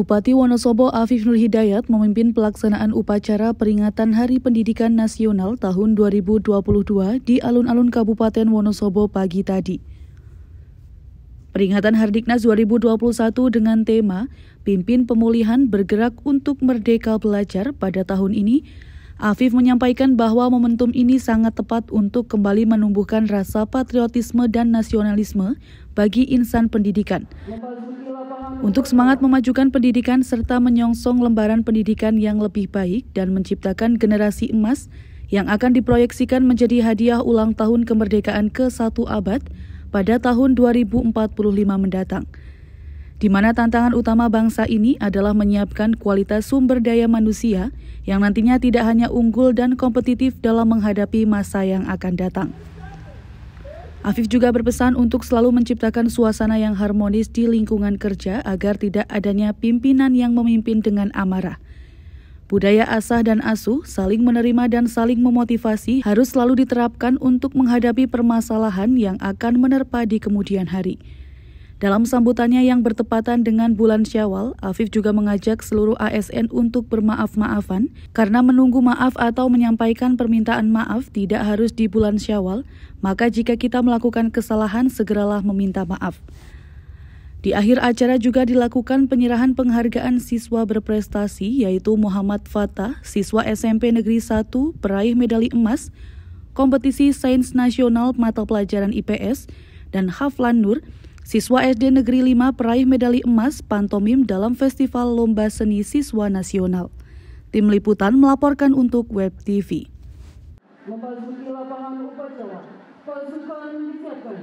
Bupati Wonosobo Afif Nur Hidayat memimpin pelaksanaan upacara peringatan Hari Pendidikan Nasional tahun 2022 di alun-alun Kabupaten Wonosobo pagi tadi. Peringatan Hardiknas 2021 dengan tema Pimpin Pemulihan Bergerak untuk Merdeka Belajar pada tahun ini, Afif menyampaikan bahwa momentum ini sangat tepat untuk kembali menumbuhkan rasa patriotisme dan nasionalisme bagi insan pendidikan. Untuk semangat memajukan pendidikan serta menyongsong lembaran pendidikan yang lebih baik dan menciptakan generasi emas yang akan diproyeksikan menjadi hadiah ulang tahun kemerdekaan ke-1 abad pada tahun 2045 mendatang. Di mana tantangan utama bangsa ini adalah menyiapkan kualitas sumber daya manusia yang nantinya tidak hanya unggul dan kompetitif dalam menghadapi masa yang akan datang. Afif juga berpesan untuk selalu menciptakan suasana yang harmonis di lingkungan kerja agar tidak adanya pimpinan yang memimpin dengan amarah. Budaya asah dan asuh, saling menerima dan saling memotivasi harus selalu diterapkan untuk menghadapi permasalahan yang akan menerpa di kemudian hari. Dalam sambutannya yang bertepatan dengan bulan Syawal, Afif juga mengajak seluruh ASN untuk bermaaf-maafan karena menunggu maaf atau menyampaikan permintaan maaf tidak harus di bulan Syawal, maka jika kita melakukan kesalahan segeralah meminta maaf. Di akhir acara juga dilakukan penyerahan penghargaan siswa berprestasi yaitu Muhammad Fatah, siswa SMP Negeri 1, peraih medali emas, kompetisi sains nasional mata pelajaran IPS, dan Haflan Nur, Siswa SD Negeri 5 peraih medali emas pantomim dalam Festival Lomba Seni Siswa Nasional. Tim Liputan melaporkan untuk Web TV. Memasuki lapangan upacara, pasukan disiapkan.